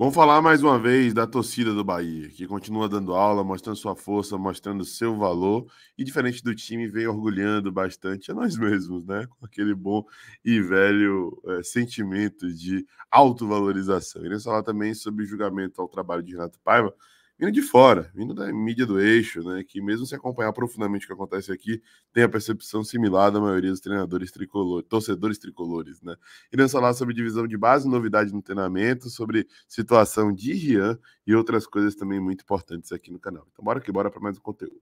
Vamos falar mais uma vez da torcida do Bahia, que continua dando aula, mostrando sua força, mostrando seu valor e, diferente do time, vem orgulhando bastante a nós mesmos, né? Com aquele bom e velho é, sentimento de autovalorização. Iremos falar também sobre o julgamento ao trabalho de Renato Paiva, vindo de fora, vindo da mídia do eixo, né? Que mesmo se acompanhar profundamente o que acontece aqui, tem a percepção similar da maioria dos treinadores tricolores, torcedores tricolores, né? Iremos falar sobre divisão de base, novidade no treinamento, sobre situação de Rian e outras coisas também muito importantes aqui no canal. Então bora que bora para mais um conteúdo.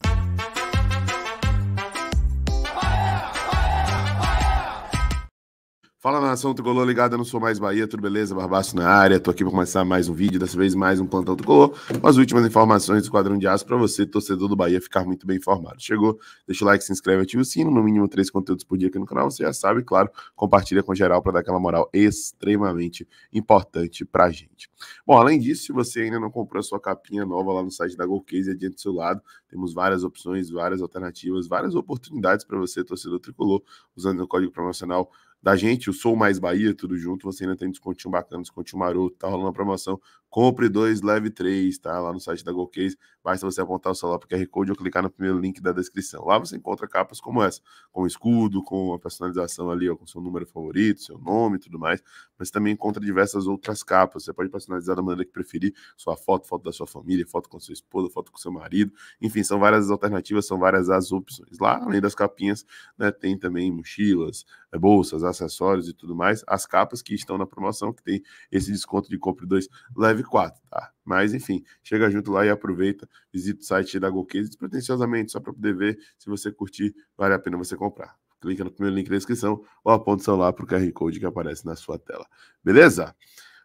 Fala nação tricolor ligada, não sou mais Bahia, tudo beleza? Barbaço na área, tô aqui para começar mais um vídeo, dessa vez mais um plantão tricolor, com as últimas informações do Esquadrão de Aço para você, torcedor do Bahia, ficar muito bem informado. Chegou? Deixa o like, se inscreve, ativa o sino, no mínimo três conteúdos por dia aqui no canal, você já sabe, claro, compartilha com geral para dar aquela moral extremamente importante pra gente. Bom, além disso, se você ainda não comprou a sua capinha nova lá no site da Golcase, adiante do seu lado, temos várias opções, várias alternativas, várias oportunidades para você, torcedor tricolor, usando o código promocional da gente, o Sou Mais Bahia, tudo junto. Você ainda tem descontinho bacana, descontinho maroto, tá rolando uma promoção Compre dois, leve três, tá? Lá no site da Golcase, basta você apontar o celular para o QR Code ou clicar no primeiro link da descrição. Lá você encontra capas como essa, com escudo, com a personalização ali, ó, com seu número favorito, seu nome e tudo mais. Mas também encontra diversas outras capas. Você pode personalizar da maneira que preferir, sua foto, foto da sua família, foto com sua esposa, foto com seu marido. Enfim, são várias as alternativas, são várias as opções. Lá, além das capinhas, né, tem também mochilas, eh, bolsas, acessórios e tudo mais. As capas que estão na promoção, que tem esse desconto de compre dois, leve 4, tá? Mas enfim, chega junto lá e aproveita, visita o site da GoCase despretensiosamente, só para poder ver. Se você curtir, vale a pena você comprar. Clica no primeiro link da descrição ou aponta o celular para o QR Code que aparece na sua tela. Beleza?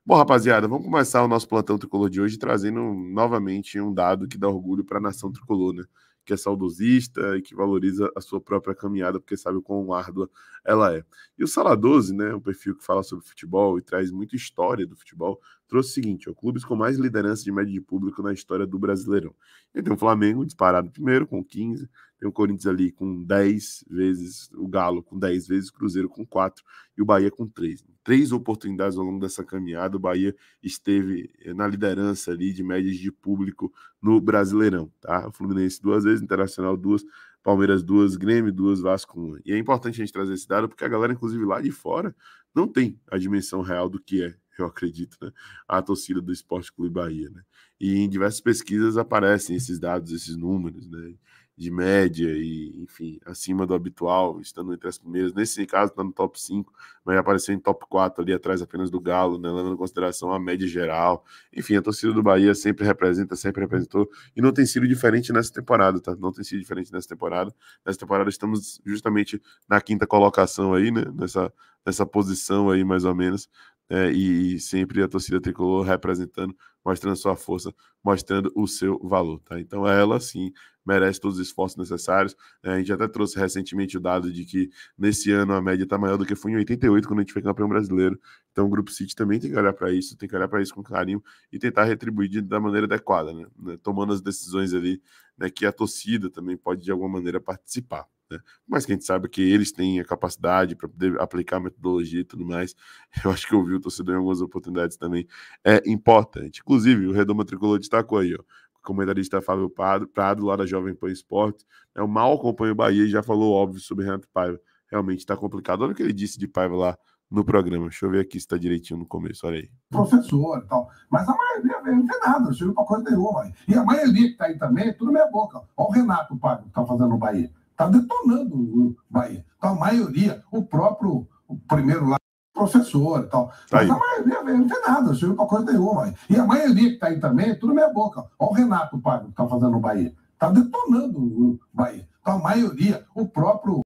Bom, rapaziada, vamos começar o nosso plantão tricolor de hoje trazendo novamente um dado que dá orgulho para a nação tricolor, né? que é saudosista e que valoriza a sua própria caminhada, porque sabe o quão árdua ela é. E o Sala 12, né, um perfil que fala sobre futebol e traz muita história do futebol, trouxe o seguinte: ó, clubes com mais liderança de média de público na história do Brasileirão. Então, o Flamengo disparado primeiro, com 15, tem o Corinthians ali com 10 vezes, o Galo com 10 vezes, o Cruzeiro com 4 e o Bahia com 3. Três oportunidades ao longo dessa caminhada, o Bahia esteve eh, na liderança ali de médias de público no Brasileirão, tá? O Fluminense duas vezes, Internacional duas, Palmeiras duas, Grêmio duas, Vasco uma. E é importante a gente trazer esse dado porque a galera, inclusive lá de fora, não tem a dimensão real do que é, eu acredito, né? a torcida do Esporte Clube Bahia. Né? E em diversas pesquisas aparecem esses dados, esses números, né? de média e, enfim, acima do habitual, estando entre as primeiras. Nesse caso, está no top 5, mas apareceu em top 4 ali atrás apenas do Galo, né? levando em consideração a média geral. Enfim, a torcida do Bahia sempre representa, sempre representou, e não tem sido diferente nessa temporada, tá? Não tem sido diferente nessa temporada. Nessa temporada estamos justamente na quinta colocação aí, né? Nessa, nessa posição aí, mais ou menos é, e, sempre a torcida tricolor representando, mostrando sua força, mostrando o seu valor. Tá? Então ela sim merece todos os esforços necessários. É, a gente até trouxe recentemente o dado de que nesse ano a média está maior do que foi em 88, quando a gente foi campeão brasileiro. Então o Grupo City também tem que olhar para isso, tem que olhar para isso com carinho e tentar retribuir de, da maneira adequada, né? né? tomando as decisões ali né, que a torcida também pode de alguma maneira participar. Né? Mas quem sabe que eles têm a capacidade para poder aplicar metodologia e tudo mais. Eu acho que ouvir o torcedor em algumas oportunidades também é importante. Inclusive, o Redoma Tricolor destacou aí, ó, o comentarista Fábio Prado, lá da Jovem Pan Esporte, né, o mal acompanha o Bahia e já falou óbvio sobre Renato Paiva. Realmente está complicado. Olha o que ele disse de Paiva lá no programa. Deixa eu ver aqui se está direitinho no começo, olha aí. Professor e tal. Mas a maioria não tem nada, não chega para coisa nenhuma. Véio. E a maioria que está aí também, é tudo meia boca. Olha o Renato Paiva que está fazendo o Bahia. Está detonando o Bahia. Então, a maioria, o próprio o primeiro lá, professor e tal. Mas aí. a maioria não tem nada, não serviu para coisa nenhuma. E a maioria que está aí também, é tudo minha boca. Olha o Renato Pago que está fazendo o Bahia. Está detonando o Bahia. Então, a maioria, o próprio.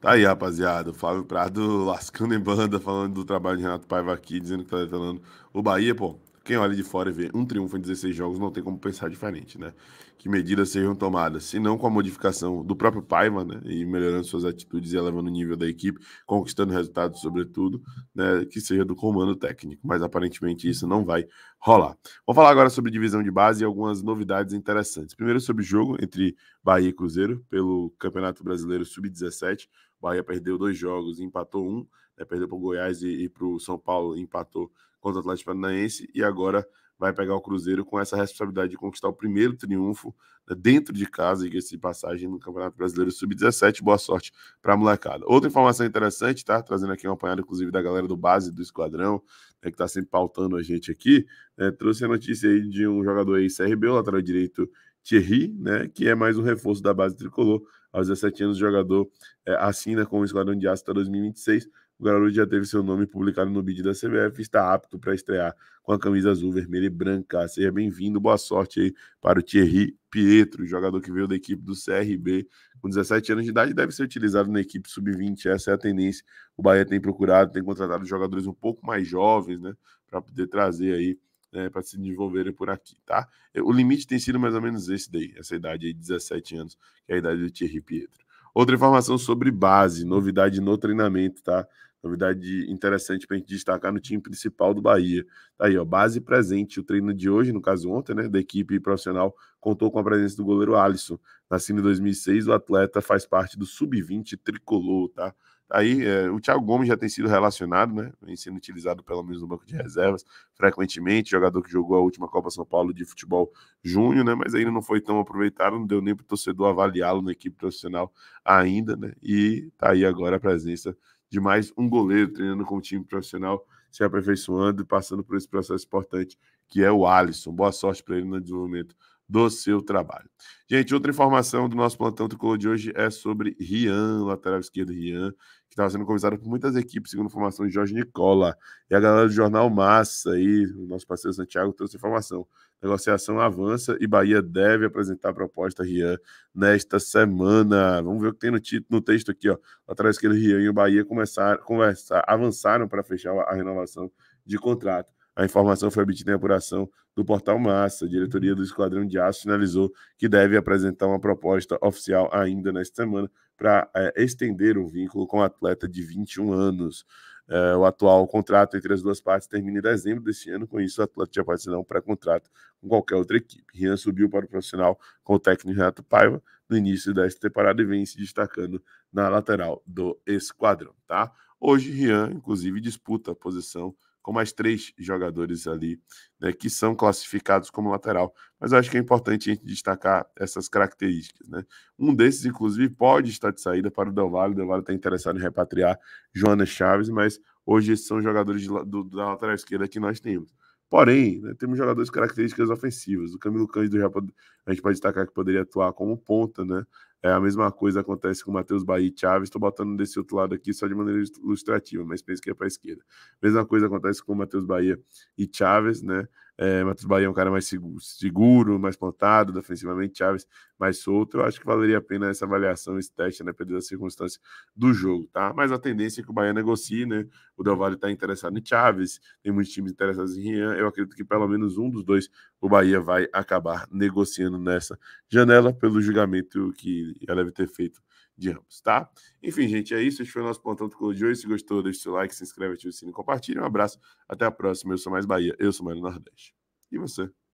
Tá aí, rapaziada. O Fábio Prado lascando em banda, falando do trabalho de Renato Paiva aqui, dizendo que tá detonando o Bahia, pô. Quem olha de fora e vê um triunfo em 16 jogos não tem como pensar diferente, né? Que medidas sejam tomadas, se não com a modificação do próprio Paiva, né? E melhorando suas atitudes e elevando o nível da equipe, conquistando resultados, sobretudo, né? Que seja do comando técnico. Mas aparentemente isso não vai rolar. Vamos falar agora sobre divisão de base e algumas novidades interessantes. Primeiro sobre o jogo entre Bahia e Cruzeiro pelo Campeonato Brasileiro Sub-17. Bahia perdeu dois jogos e empatou um, né? Perdeu para o Goiás e, e para o São Paulo e empatou contra o Atlético Paranaense e agora vai pegar o Cruzeiro com essa responsabilidade de conquistar o primeiro triunfo né, dentro de casa, e esse passagem no Campeonato Brasileiro Sub-17. Boa sorte para a molecada. Outra informação interessante, tá? Trazendo aqui um apanhado, inclusive, da galera do base do Esquadrão, né, que está sempre pautando a gente aqui. Né, trouxe a notícia aí de um jogador aí, CRB, o lateral direito Thierry, né, que é mais um reforço da base tricolor. Aos 17 anos, o jogador é, assina com o Esquadrão de Aço até 2026. O garoto já teve seu nome publicado no bid da CBF e está apto para estrear com a camisa azul, vermelha e branca. Seja bem-vindo, boa sorte aí para o Thierry Pietro, jogador que veio da equipe do CRB com 17 anos de idade, deve ser utilizado na equipe sub-20. Essa é a tendência. O Bahia tem procurado, tem contratado jogadores um pouco mais jovens, né, para poder trazer aí né, para se desenvolverem por aqui, tá? O limite tem sido mais ou menos esse daí, essa idade aí, 17 anos, que é a idade do Thierry Pietro. Outra informação sobre base, novidade no treinamento, tá? Novidade interessante para a gente destacar no time principal do Bahia. Tá aí, ó, base presente. O treino de hoje, no caso ontem, né, da equipe profissional, contou com a presença do goleiro Alisson. Nascido em 2006, o atleta faz parte do sub-20 tricolor, tá? aí é, o Thiago Gomes já tem sido relacionado, né? Vem sendo utilizado pelo menos no banco de reservas frequentemente, jogador que jogou a última Copa São Paulo de futebol Junho, né? Mas ainda não foi tão aproveitado, não deu nem para o torcedor avaliá-lo na equipe profissional ainda, né? E tá aí agora a presença de mais um goleiro treinando com o time profissional, se aperfeiçoando e passando por esse processo importante que é o Alisson. Boa sorte para ele no desenvolvimento do seu trabalho. Gente, outra informação do nosso plantão tricolor de hoje é sobre Rian, lateral esquerdo Rian, que estava sendo convidado por muitas equipes, segundo informação de Jorge Nicola. E a galera do Jornal Massa aí, o nosso parceiro Santiago, trouxe informação. Negociação avança e Bahia deve apresentar a proposta Rian nesta semana. Vamos ver o que tem no título, no texto aqui, ó. Lateral esquerdo Rian e o Bahia começaram, conversar, avançaram para fechar a renovação de contrato. A informação foi obtida em apuração do portal Massa. A diretoria do Esquadrão de Aço sinalizou que deve apresentar uma proposta oficial ainda nesta semana para é, estender o vínculo com o atleta de 21 anos. É, o atual contrato entre as duas partes termina em dezembro deste ano, com isso o atleta já pode assinar um pré-contrato com qualquer outra equipe. Rian subiu para o profissional com o técnico Renato Paiva no início desta temporada e vem se destacando na lateral do esquadrão, tá? Hoje, Rian, inclusive, disputa a posição com mais três jogadores ali, né, que são classificados como lateral. Mas acho que é importante a gente destacar essas características, né? Um desses, inclusive, pode estar de saída para o Del Valle. O Del Valle está interessado em repatriar Jonas Chaves, mas hoje esses são jogadores de, do, da lateral esquerda que nós temos. Porém, né, temos jogadores com características ofensivas. O Camilo Cândido já pode, a gente pode destacar que poderia atuar como ponta, né? É, a mesma coisa acontece com o Matheus Bahia e Chaves. Estou botando desse outro lado aqui só de maneira ilustrativa, mas penso que é para a esquerda. Mesma coisa acontece com o Matheus Bahia e Chaves, né? É, Matheus Bahia é um cara mais seguro, mais plantado defensivamente, Chaves mais solto. Eu acho que valeria a pena essa avaliação, esse teste, né? Dependendo da circunstância do jogo, tá? Mas a tendência é que o Bahia negocie, né? O Del Valle tá interessado em Chaves, tem muitos times interessados em Rian. Eu acredito que pelo menos um dos dois o Bahia vai acabar negociando nessa janela pelo julgamento que ela deve ter feito de ambos, tá? Enfim, gente, é isso. Este foi o nosso ponto Tricolor de hoje. Se gostou, o seu like, se inscreve, ativa o sininho, compartilha. Um abraço, até a próxima. Eu sou Mais Bahia, eu sou Mário Nordeste. E você?